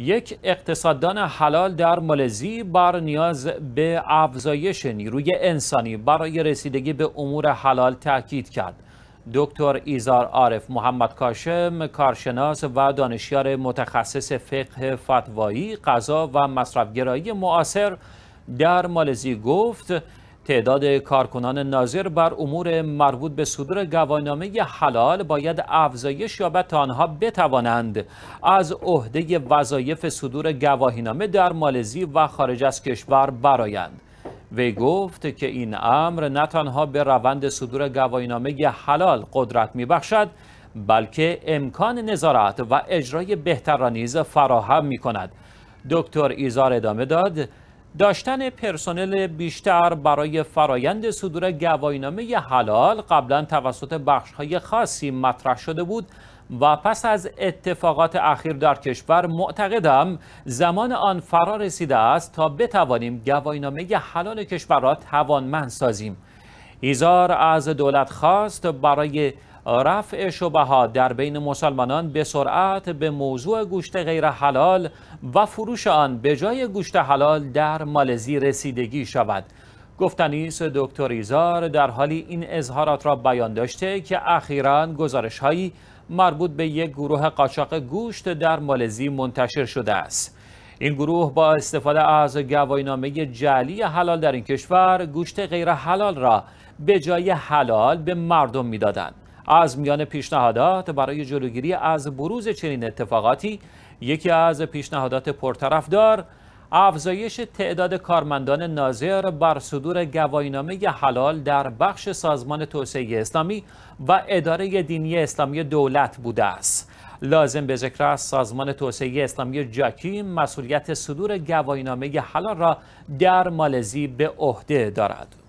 یک اقتصاددان حلال در مالزی بر نیاز به افزایش نیروی انسانی برای رسیدگی به امور حلال تاکید کرد. دکتر ایزار عارف محمد کاشم کارشناس و دانشیار متخصص فقه فتوایی، قضا و مصرفگرایی معاصر در مالزی گفت تعداد کارکنان ناظر بر امور مربوط به صدور گواهینامه حلال باید افزایش یابد تا آنها بتوانند از عهده وظایف صدور گواهینامه در مالزی و خارج از کشور برایند وی گفت که این امر نه تنها به روند صدور گواهینامه حلال قدرت میبخشد بلکه امکان نظارت و اجرای بهتر را نیز فراهم می کند دکتر ایزار ادامه داد داشتن پرسنل بیشتر برای فرایند صدور گواینامه حلال قبلا توسط بخشهای خاصی مطرح شده بود و پس از اتفاقات اخیر در کشور معتقدم زمان آن فرا رسیده است تا بتوانیم گواینامه حلال کشور را توانمند سازیم ایزار از دولت خواست برای رفع شبهات در بین مسلمانان به سرعت به موضوع گوشت غیر حلال و فروش آن به جای گوشت حلال در مالزی رسیدگی شود گفتنیس دکتر ایزار در حالی این اظهارات را بیان داشته که اخیرا هایی مربوط به یک گروه قاچاق گوشت در مالزی منتشر شده است این گروه با استفاده از گواینامه جعلی حلال در این کشور گوشت غیر حلال را به جای حلال به مردم میدادند از میان پیشنهادات برای جلوگیری از بروز چنین اتفاقاتی یکی از پیشنهادات پرطرفدار افزایش تعداد کارمندان ناظر بر صدور گواینامه حلال در بخش سازمان توسعه اسلامی و اداره دینی اسلامی دولت بوده است لازم به ذکر است سازمان توسعه اسلامی جاکی مسئولیت صدور گواینامه حلال را در مالزی به عهده دارد